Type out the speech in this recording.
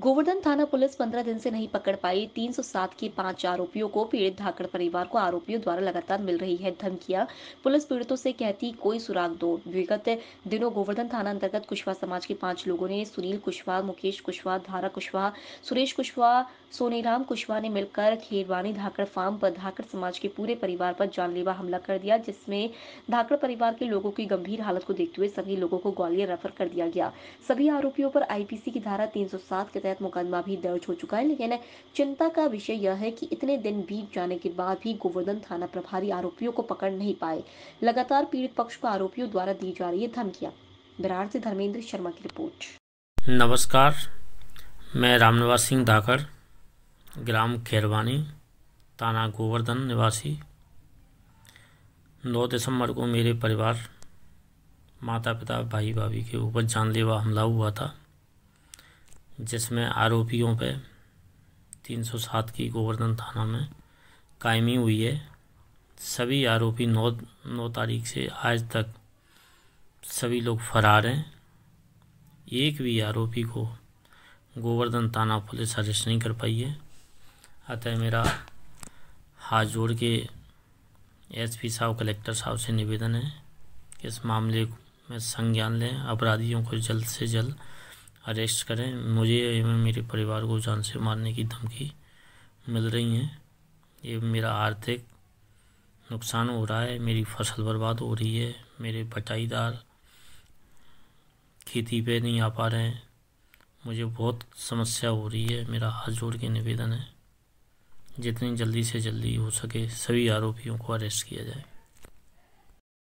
गोवर्धन थाना पुलिस 15 दिन से नहीं पकड़ पाई 307 के पांच आरोपियों को पीड़ित धाकड़ परिवार को आरोपियों द्वारा लगातार मिल रही है धमकियां पुलिस पीड़ितों से कहती कोई सुराग दो विगत दिनों गोवर्धन थाना अंतर्गत कुशवाहा समाज के पांच लोगों ने सुनील कुशवाहा मुकेश कुशवाहा धारा कुशवाहा सुरेश कुशवाहा सोनीराम कुशवाहा ने मिलकर खेरवानी धाकड़ फार्म पर धाकड़ समाज के पूरे परिवार पर जानलेवा हमला कर दिया जिसमें धाकड़ परिवार के लोगों की गंभीर हालत को देखते हुए सभी लोगों को ग्वालियर रेफर कर दिया गया सभी आरोपियों पर आईपीसी की धारा तीन के तहत मुकदमा भी दर्ज हो चुका है लेकिन चिंता का विषय यह है कि इतने दिन बीत जाने के बाद भी गोवर्धन थाना प्रभारी आरोपियों को पकड़ नहीं पाए लगातार पीड़ित पक्ष को आरोपियों द्वारा दी जा रही है धमकियाँ बिरार से धर्मेंद्र शर्मा की रिपोर्ट नमस्कार मैं रामनिवास सिंह धाकर ग्राम खेरवानी थाना गोवर्धन निवासी 9 दिसंबर को मेरे परिवार माता पिता भाई भाभी के ऊपर जानलेवा हमला हुआ था जिसमें आरोपियों पे 307 की गोवर्धन थाना में कायमी हुई है सभी आरोपी नौ नौ तारीख से आज तक सभी लोग फरार हैं एक भी आरोपी को गोवर्धन थाना पुलिस अरेस्ट नहीं कर पाई है अतः मेरा हाथ जोड़ के एसपी साहब कलेक्टर साहब से निवेदन है कि इस मामले में संज्ञान लें अपराधियों को जल्द से जल्द अरेस्ट करें मुझे एवं मेरे परिवार को जान से मारने की धमकी मिल रही है ये मेरा आर्थिक नुकसान हो रहा है मेरी फसल बर्बाद हो रही है मेरे बटाईदार खेती पे नहीं आ पा रहे हैं मुझे बहुत समस्या हो रही है मेरा हाथ जोड़ के निवेदन है जितनी जल्दी से जल्दी हो सके सभी आरोपियों को अरेस्ट किया जाए